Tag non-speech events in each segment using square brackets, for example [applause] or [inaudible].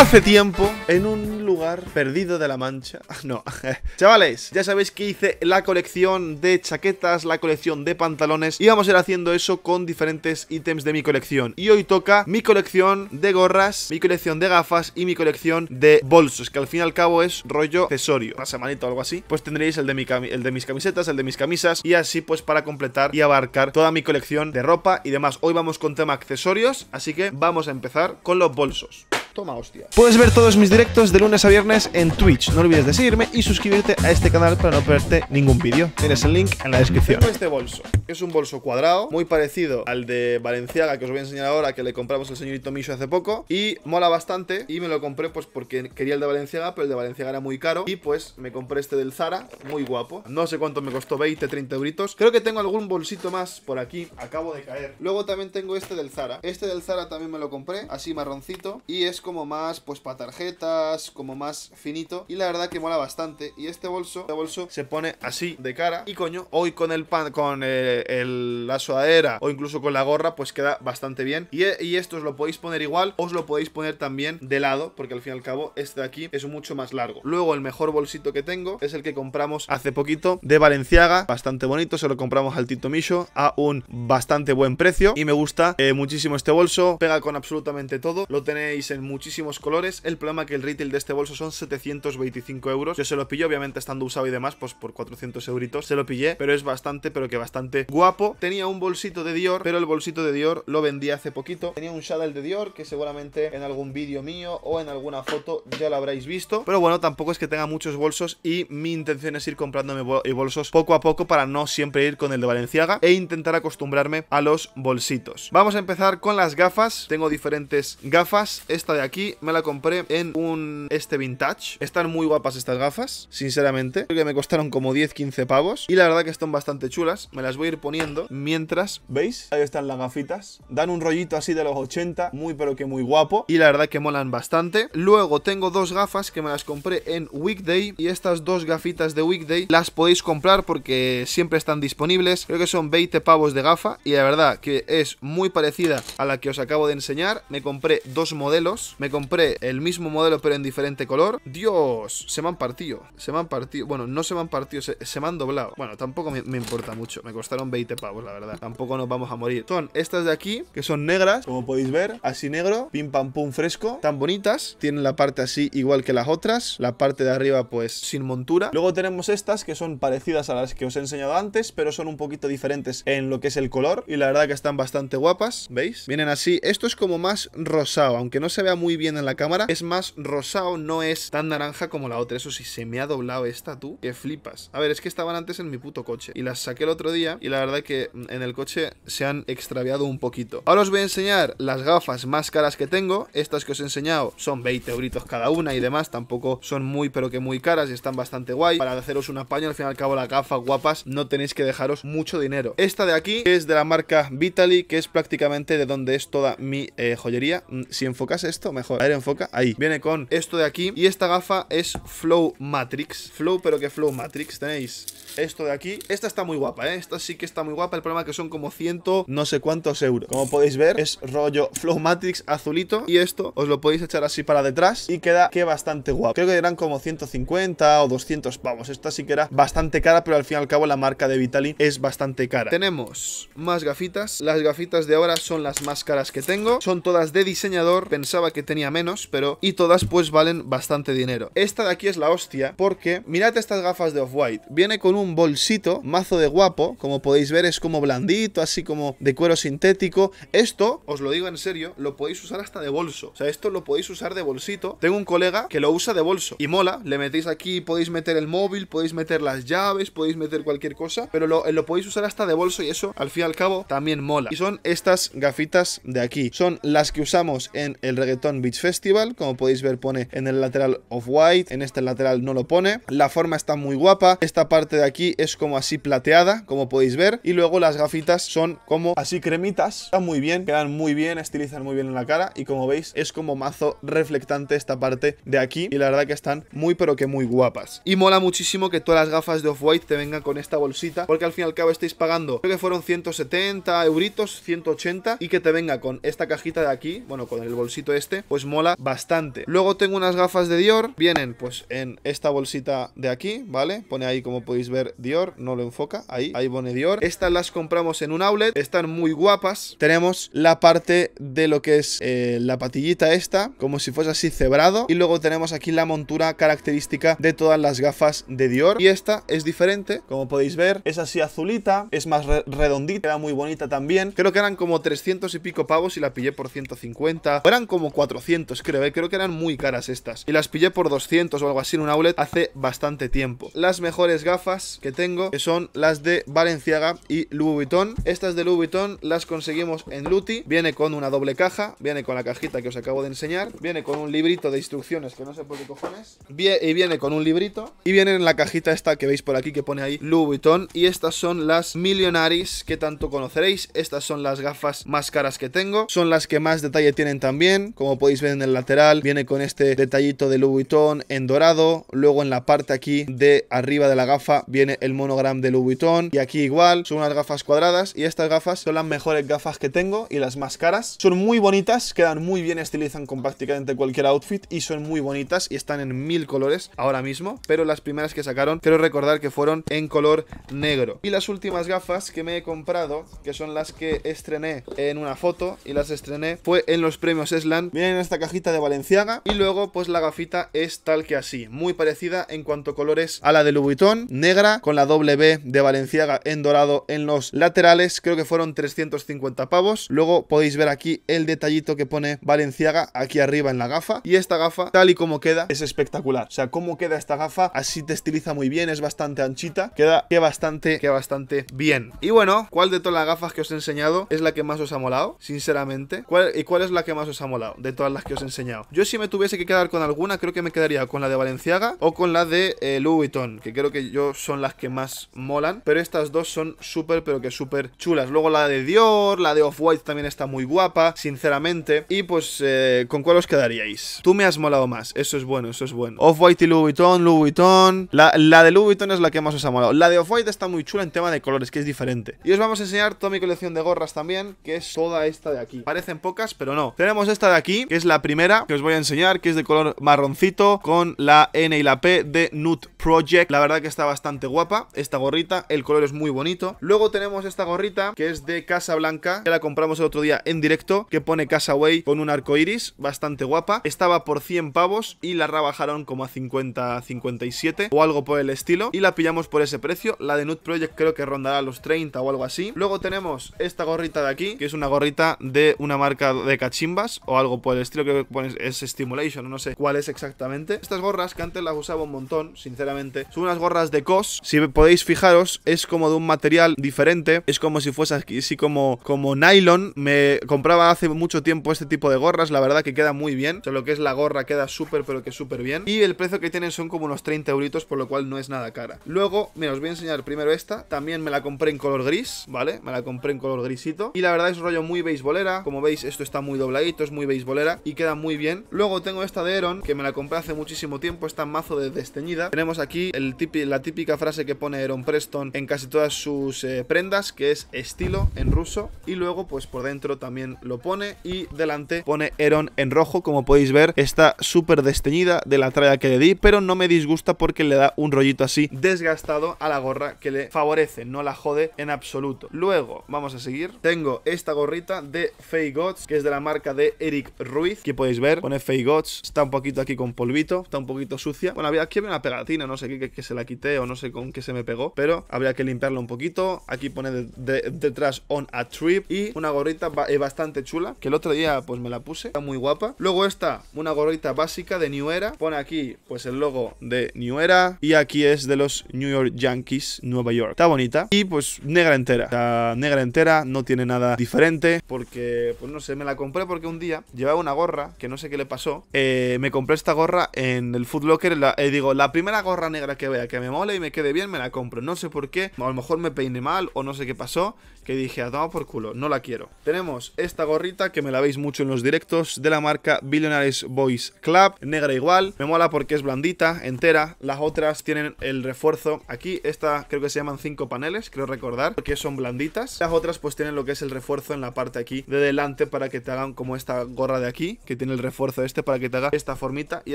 hace tiempo en un lugar perdido de la mancha. [laughs] No, [laughs] chavales, ya sabéis que hice la colección de chaquetas, la colección de pantalones y vamos a ir haciendo eso con diferentes ítems de mi colección. Y hoy toca mi colección de gorras, mi colección de gafas y mi colección de bolsos, que al fin y al cabo es rollo accesorio, una semanita o algo así. Pues tendréis el de, mi el de mis camisetas, el de mis camisas y así pues para completar y abarcar toda mi colección de ropa y demás. Hoy vamos con tema accesorios, así que vamos a empezar con los bolsos. Toma hostia. Puedes ver todos mis directos de lunes a viernes en Twitch. No olvides de seguirme y suscribirte a este canal para no perderte ningún vídeo. Tienes el link en la descripción. Tengo este bolso. Es un bolso cuadrado, muy parecido al de Valenciaga que os voy a enseñar ahora, que le compramos al señorito Misho hace poco. Y mola bastante. Y me lo compré pues porque quería el de Valenciaga, pero el de Valenciaga era muy caro. Y pues me compré este del Zara, muy guapo. No sé cuánto me costó, 20, 30 euritos. Creo que tengo algún bolsito más por aquí. Acabo de caer. Luego también tengo este del Zara. Este del Zara también me lo compré, así marroncito. Y es como más, pues para tarjetas, como más finito. Y la verdad que mola bastante. Y este bolso, este bolso se pone así de cara. Y coño, hoy con el pan, con eh, el, la sudadera o incluso con la gorra, pues queda bastante bien. Eh, y, esto os lo podéis poner igual, os lo podéis poner también de lado, porque al fin y al cabo este de aquí es mucho más largo. Luego el mejor bolsito que tengo es el que compramos hace poquito de Valenciaga, bastante bonito, se lo compramos al Tito Micho a un bastante buen precio y me gusta eh, muchísimo este bolso, pega con absolutamente todo, lo tenéis en muchísimos colores. El problema que el retail de este bolso son 725 euros. Yo se lo pillo, obviamente estando usado y demás, pues por 400 euritos se lo pillé. Pero es bastante, pero que bastante guapo. Tenía un bolsito de Dior, pero el bolsito de Dior lo vendí hace poquito. Tenía un shadow de Dior que seguramente en algún vídeo mío o en alguna foto ya lo habréis visto. Pero bueno, tampoco es que tenga muchos bolsos y mi intención es ir comprándome eh, bolsos poco a poco para no siempre ir con el de Valenciaga e intentar acostumbrarme a los bolsitos. Vamos a empezar con las gafas. Tengo diferentes gafas. Esta de aquí me la compré en un este vintage. Están muy guapas estas gafas, sinceramente. Creo que me costaron como 10-15 pavos. Y la verdad que están bastante chulas. Me las voy a ir poniendo mientras, ¿veis? Ahí están las gafitas. Dan un rollito así de los 80, muy pero que muy guapo. Y la verdad que molan bastante. Luego tengo dos gafas que me las compré en Weekday. Y estas dos gafitas de Weekday las podéis comprar porque siempre están disponibles. Creo que son 20 pavos de gafa. Y la verdad que es muy parecida a la que os acabo de enseñar. Me compré dos modelos me compré el mismo modelo pero en diferente color. Dios, se me han partido. Se me han partido. Bueno, no se me han partido, se, me han doblado. Bueno, tampoco me, importa mucho. Me costaron 20 pavos, la verdad. Tampoco nos vamos a morir. Son estas de aquí, que son negras, como podéis ver. Así negro, pim pam pum fresco. Tan bonitas. Tienen la parte así igual que las otras. La parte de arriba, pues, sin montura. Luego tenemos estas que son parecidas a las que os he enseñado antes, pero son un poquito diferentes en lo que es el color. Y la verdad que están bastante guapas. ¿Veis? Vienen así. Esto es como más rosado, aunque no se vea muy bien en la cámara. Es más rosado, no es tan naranja como la otra. Eso sí, se me ha doblado esta, tú, que flipas. A ver, es que estaban antes en mi puto coche. Y las saqué el otro día y la verdad que mm, en el coche se han extraviado un poquito. Ahora os voy a enseñar las gafas más caras que tengo. Estas que os he enseñado son 20 euritos cada una y demás. Tampoco son muy, pero que muy caras y están bastante guay. Para haceros un apaño, al fin y al cabo, las gafas guapas no tenéis que dejaros mucho dinero. Esta de aquí es de la marca Vitaly que es prácticamente de donde es toda mi eh, joyería. Mm, si enfocas esto, mejor. A ver, enfoca. Ahí. Viene con esto de aquí. Y esta gafa es Flow Matrix. Flow, pero que Flow Matrix. Tenéis esto de aquí. Esta está muy guapa, ¿eh? Esta sí que está muy guapa. El problema es que son como ciento no sé cuántos euros. Como podéis ver, es rollo Flow Matrix azulito. Y esto os lo podéis echar así para detrás. Y queda que bastante guapo. Creo que eran como 150 o 200 vamos Esta sí que era bastante cara, pero al fin y al cabo la marca de Vitali es bastante cara. Tenemos más gafitas. Las gafitas de ahora son las más caras que tengo. Son todas de diseñador. Pensaba que que tenía menos, pero... Y todas pues valen bastante dinero. Esta de aquí es la hostia, porque mirad estas gafas de Off-White. Viene con un bolsito, mazo de guapo, como podéis ver es como blandito, así como de cuero sintético. Esto, os lo digo en serio, lo podéis usar hasta de bolso. O sea, esto lo podéis usar de bolsito. Tengo un colega que lo usa de bolso y mola. Le metéis aquí, podéis meter el móvil, podéis meter las llaves, podéis meter cualquier cosa, pero lo, eh, lo podéis usar hasta de bolso y eso, al fin y al cabo, también mola. Y son estas gafitas de aquí. Son las que usamos en el reggaetón Beach Festival, como podéis ver pone en el lateral off white, en este lateral no lo pone, la forma está muy guapa, esta parte de aquí es como así plateada, como podéis ver, y luego las gafitas son como así cremitas, están muy bien, quedan muy bien, estilizan muy bien en la cara, y como veis es como mazo reflectante esta parte de aquí, y la verdad que están muy pero que muy guapas. Y mola muchísimo que todas las gafas de Off-White te vengan con esta bolsita, porque al fin y al cabo estáis pagando, creo que fueron 170 euritos, 180, y que te venga con esta cajita de aquí, bueno, con el bolsito este, pues mola bastante. Luego tengo unas gafas de Dior, vienen pues en esta bolsita de aquí, ¿vale? Pone ahí como podéis ver Dior, no lo enfoca, ahí, ahí pone Dior. Estas las compramos en un outlet, están muy guapas. Tenemos la parte de lo que es eh, la patillita esta, como si fuese así cebrado. Y luego tenemos aquí la montura característica de todas las gafas de Dior. Y esta es diferente, como podéis ver, es así azulita, es más redondita, era muy bonita también. Creo que eran como 300 y pico pavos y la pillé por 150, eran como 400. 400, creo, eh, creo que eran muy caras estas. Y las pillé por 200 o algo así en un outlet hace bastante tiempo. Las mejores gafas que tengo que son las de Valenciaga y Louis Vuitton. Estas de Louis Vuitton las conseguimos en Luti. Viene con una doble caja, viene con la cajita que os acabo de enseñar, viene con un librito de instrucciones que no sé por qué cojones, y viene con un librito, y viene en la cajita esta que veis por aquí que pone ahí Louis Vuitton. Y estas son las Millonaris. que tanto conoceréis. Estas son las gafas más caras que tengo. Son las que más detalle tienen también, como podéis ver en el lateral, viene con este detallito de Louis Vuitton en dorado, luego en la parte aquí de arriba de la gafa viene el monogram de Louis Vuitton y aquí igual, son unas gafas cuadradas y estas gafas son las mejores gafas que tengo y las más caras, son muy bonitas, quedan muy bien, estilizan con prácticamente cualquier outfit y son muy bonitas y están en mil colores ahora mismo, pero las primeras que sacaron, quiero recordar que fueron en color negro. Y las últimas gafas que me he comprado, que son las que estrené en una foto y las estrené, fue en los premios Esland Miren esta cajita de Valenciaga. Y luego, pues la gafita es tal que así. Muy parecida en cuanto a colores a la de Louis Negra, con la doble B de Valenciaga en dorado en los laterales. Creo que fueron 350 pavos. Luego podéis ver aquí el detallito que pone Valenciaga aquí arriba en la gafa. Y esta gafa, tal y como queda, es espectacular. O sea, cómo queda esta gafa, así te estiliza muy bien, es bastante anchita. Queda que bastante, que bastante bien. Y bueno, ¿cuál de todas las gafas que os he enseñado es la que más os ha molado? Sinceramente. ¿Y cuál es la que más os ha molado? de todas las que os he enseñado. Yo si me tuviese que quedar con alguna, creo que me quedaría con la de Valenciaga o con la de eh, Louis Vuitton, que creo que yo son las que más molan, pero estas dos son súper, pero que súper chulas. Luego la de Dior, la de Off-White también está muy guapa, sinceramente. Y pues, eh, ¿con cuál os quedaríais? Tú me has molado más, eso es bueno, eso es bueno. Off-White y Louis Vuitton, Louis Vuitton. La, la, de Louis Vuitton es la que más os ha molado. La de Off-White está muy chula en tema de colores, que es diferente. Y os vamos a enseñar toda mi colección de gorras también, que es toda esta de aquí. Parecen pocas, pero no. Tenemos esta de aquí, que es la primera que os voy a enseñar, que es de color marroncito, con la N y la P de Nut Project. La verdad que está bastante guapa esta gorrita, el color es muy bonito. Luego tenemos esta gorrita, que es de Casa Blanca, que la compramos el otro día en directo, que pone Casa Way con un arco iris, bastante guapa. Estaba por 100 pavos y la rebajaron como a 50, 57 o algo por el estilo. Y la pillamos por ese precio. La de Nut Project creo que rondará los 30 o algo así. Luego tenemos esta gorrita de aquí, que es una gorrita de una marca de cachimbas o algo pues el estilo que pones es Stimulation, no sé cuál es exactamente. Estas gorras que antes las usaba un montón, sinceramente. Son unas gorras de COS. Si podéis fijaros, es como de un material diferente. Es como si fuese así como, como nylon. Me compraba hace mucho tiempo este tipo de gorras. La verdad que queda muy bien. O lo que es la gorra queda súper, pero que súper bien. Y el precio que tienen son como unos 30 euritos, por lo cual no es nada cara. Luego, me os voy a enseñar primero esta. También me la compré en color gris, ¿vale? Me la compré en color grisito. Y la verdad es un rollo muy beisbolera. Como veis, esto está muy dobladito, es muy béisbol y queda muy bien. Luego tengo esta de Eron, que me la compré hace muchísimo tiempo, está en mazo de desteñida. Tenemos aquí la típica frase que pone Eron Preston en casi todas sus eh, prendas, que es estilo en ruso. Y luego, pues por dentro también lo pone y delante pone Eron en rojo, como podéis ver, está súper desteñida de la traya que le di, pero no me disgusta porque le da un rollito así desgastado a la gorra que le favorece, no la jode en absoluto. Luego, vamos a seguir. Tengo esta gorrita de fake Gods, que es de la marca de Eric Ruiz, que podéis ver, pone Fake está un poquito aquí con polvito, está un poquito sucia. Bueno, había, aquí una pegatina, no sé qué, que, se la quité o no sé con qué se me pegó, pero habría que limpiarlo un poquito. Aquí pone detrás On a Trip y una gorrita eh, bastante chula, que el otro día pues me la puse, está muy guapa. Luego está una gorrita básica de New Era, pone aquí pues el logo de New Era y aquí es de los New York Yankees, Nueva York. Está bonita y pues negra entera, está negra entera, no tiene nada diferente porque pues no sé, me la compré porque un día llevaba una gorra, que no sé qué le pasó. Eh, me compré esta gorra en el Food Locker. Eh, digo, la primera gorra negra que vea, que me mole y me quede bien, me la compro. No sé por qué, a lo mejor me peiné mal o no sé qué pasó, que dije, a tomar por culo, no la quiero. Tenemos esta gorrita que me la veis mucho en los directos de la marca Billionaires Boys Club, negra igual. Me mola porque es blandita, entera. Las otras tienen el refuerzo aquí. Esta creo que se llaman 5 paneles, creo recordar, porque son blanditas. Las otras pues tienen lo que es el refuerzo en la parte aquí de delante para que te hagan como esta gorra de aquí, que tiene el refuerzo este para que te haga esta formita y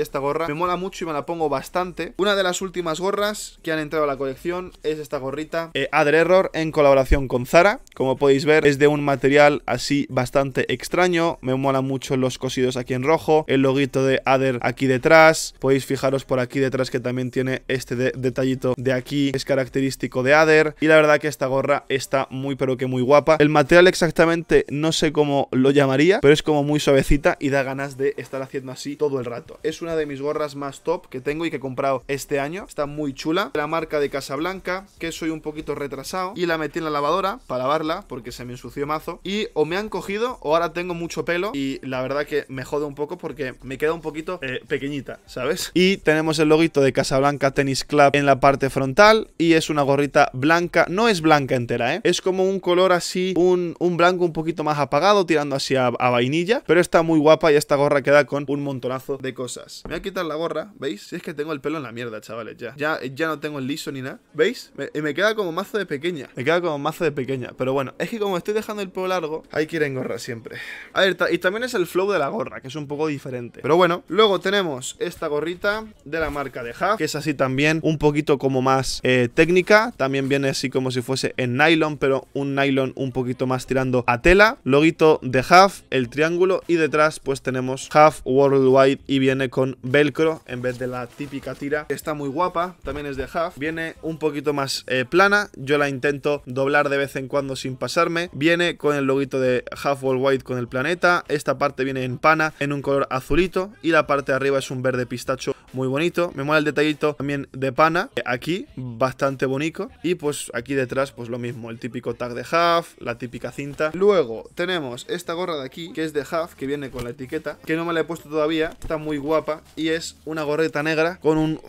esta gorra. Me mola mucho y me la pongo bastante. Una de las últimas gorras que han entrado a la colección es esta gorrita Ader eh, Adder Error en colaboración con Zara. Como podéis ver, es de un material así bastante extraño. Me mola mucho los cosidos aquí en rojo, el loguito de Ader aquí detrás. Podéis fijaros por aquí detrás que también tiene este detallito de aquí, es característico de Ader. Y la verdad que esta gorra está muy pero que muy guapa. El material exactamente no sé cómo lo llamaría, pero es como muy suavecito y da ganas de estar haciendo así todo el rato. Es una de mis gorras más top que tengo y que he comprado este año. Está muy chula. La marca de Casablanca, que soy un poquito retrasado. Y la metí en la lavadora para lavarla porque se me ensució mazo. Y o me han cogido o ahora tengo mucho pelo y la verdad que me jode un poco porque me queda un poquito eh, pequeñita, ¿sabes? Y tenemos el loguito de Casablanca Tennis Club en la parte frontal y es una gorrita blanca. No es blanca entera, ¿eh? Es como un color así, un, blanco un poquito más apagado tirando así a, a vainilla, pero está muy guapa y esta gorra queda con un montonazo de cosas. Me voy a quitar la gorra, ¿veis? Si es que tengo el pelo en la mierda, chavales, ya. Ya, no tengo el liso ni nada. ¿Veis? Me, me queda como mazo de pequeña. Me queda como mazo de pequeña. Pero bueno, es que como estoy dejando el pelo largo, hay que ir gorra siempre. A ver, y también es el flow de la gorra, que es un poco diferente. Pero bueno, luego tenemos esta gorrita de la marca de Huff, que es así también un poquito como más eh, técnica. También viene así como si fuese en nylon, pero un nylon un poquito más tirando a tela. Loguito de Huff, el triángulo y de pues tenemos Half Worldwide y viene con velcro en vez de la típica tira. Está muy guapa, también es de Half. Viene un poquito más eh, plana, yo la intento doblar de vez en cuando sin pasarme. Viene con el loguito de Half Worldwide con el planeta. Esta parte viene en pana en un color azulito y la parte de arriba es un verde pistacho muy bonito. Me mola el detallito también de pana. Eh, aquí, bastante bonito. Y pues aquí detrás, pues lo mismo. El típico tag de Half, la típica cinta. Luego tenemos esta gorra de aquí, que es de Half, que viene con la etiqueta, que no me la he puesto todavía, está muy guapa, y es una gorreta negra con un,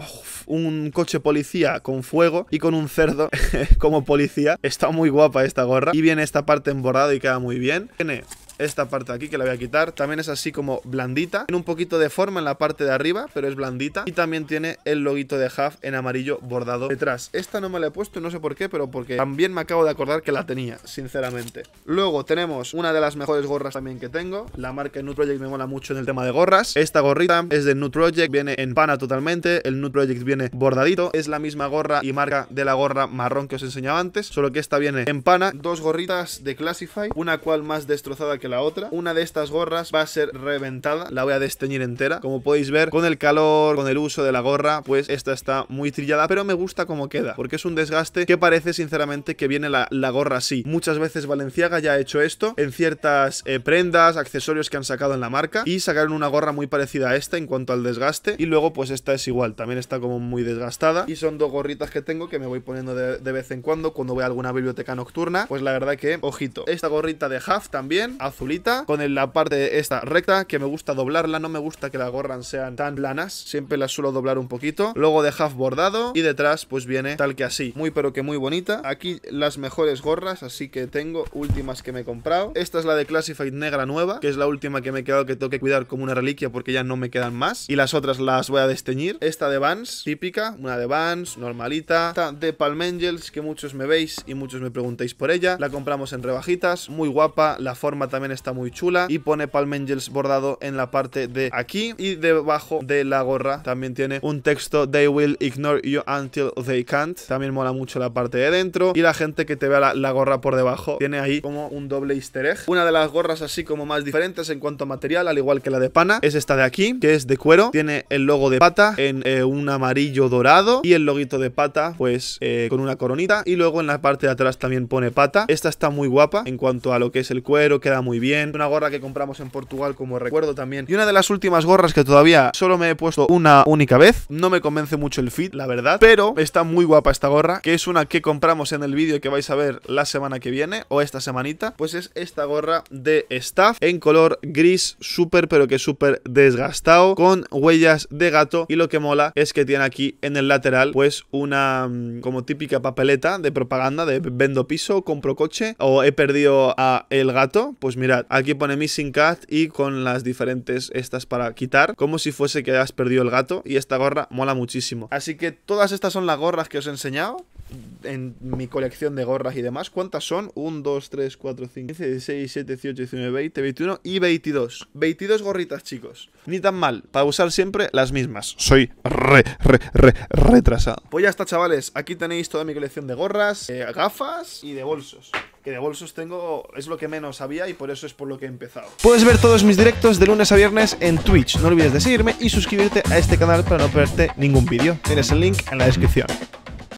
un coche policía con fuego y con un cerdo [laughs] como policía. Está muy guapa esta gorra. Y viene esta parte emborrado y queda muy bien. Tiene esta parte de aquí que la voy a quitar También es así como blandita Tiene un poquito de forma en la parte de arriba, pero es blandita Y también tiene el loguito de Huff en amarillo bordado detrás Esta no me la he puesto, no sé por qué, pero porque también me acabo de acordar que la tenía, sinceramente Luego tenemos una de las mejores gorras también que tengo La marca Nude Project me mola mucho en el tema de gorras Esta gorrita es de Nude Project, viene en pana totalmente El Nude Project viene bordadito Es la misma gorra y marca de la gorra marrón que os enseñaba antes Solo que esta viene en pana Dos gorritas de Classify Una cual más destrozada que la otra. Una de estas gorras va a ser reventada, la voy a desteñir entera. Como podéis ver, con el calor, con el uso de la gorra, pues esta está muy trillada, pero me gusta como queda, porque es un desgaste que parece sinceramente que viene la, gorra así. Muchas veces Valenciaga ya ha hecho esto en ciertas eh, prendas, accesorios que han sacado en la marca y sacaron una gorra muy parecida a esta en cuanto al desgaste y luego pues esta es igual, también está como muy desgastada y son dos gorritas que tengo que me voy poniendo de, vez en cuando cuando voy a alguna biblioteca nocturna, pues la verdad que, ojito, esta gorrita de Huff también, azulita con la parte de esta recta que me gusta doblarla, no me gusta que las gorras sean tan planas, siempre las suelo doblar un poquito, luego de half bordado y detrás pues viene tal que así, muy pero que muy bonita, aquí las mejores gorras así que tengo últimas que me he comprado, esta es la de Classified negra nueva, que es la última que me he quedado que tengo que cuidar como una reliquia porque ya no me quedan más, y las otras las voy a desteñir, esta de Vans, típica, una de Vans, normalita, esta de Palm Angels que muchos me veis y muchos me preguntáis por ella, la compramos en rebajitas, muy guapa, la forma también está muy chula y pone Palm Angels bordado en la parte de aquí y debajo de la gorra también tiene un texto They will ignore you until they can't. También mola mucho la parte de dentro y la gente que te vea la, gorra por debajo tiene ahí como un doble easter egg. Una de las gorras así como más diferentes en cuanto a material, al igual que la de Pana, es esta de aquí, que es de cuero. Tiene el logo de pata en eh, un amarillo dorado y el loguito de pata pues eh, con una coronita y luego en la parte de atrás también pone pata. Esta está muy guapa en cuanto a lo que es el cuero, queda muy bien. Una gorra que compramos en Portugal, como recuerdo también. Y una de las últimas gorras que todavía solo me he puesto una única vez. No me convence mucho el fit, la verdad. Pero está muy guapa esta gorra, que es una que compramos en el vídeo que vais a ver la semana que viene o esta semanita. Pues es esta gorra de staff en color gris, súper, pero que súper desgastado, con huellas de gato. Y lo que mola es que tiene aquí en el lateral, pues una mm, como típica papeleta de propaganda de vendo piso, compro coche o he perdido a el gato. Pues mirad, aquí pone Missing Cat y con las diferentes estas para quitar, como si fuese que hayas perdido el gato y esta gorra mola muchísimo. Así que todas estas son las gorras que os he enseñado en mi colección de gorras y demás. ¿Cuántas son? 1, 2, 3, 4, 5, 15, 16, 17, 18, 19, 20, 21 y 22. 22 gorritas, chicos. Ni tan mal, para usar siempre las mismas. Soy re, re, re, retrasado. Pues ya está, chavales. Aquí tenéis toda mi colección de gorras, eh, gafas y de bolsos que de bolsos tengo es lo que menos había y por eso es por lo que he empezado. Puedes ver todos mis directos de lunes a viernes en Twitch. No olvides de seguirme y suscribirte a este canal para no perderte ningún vídeo. Tienes el link en la descripción.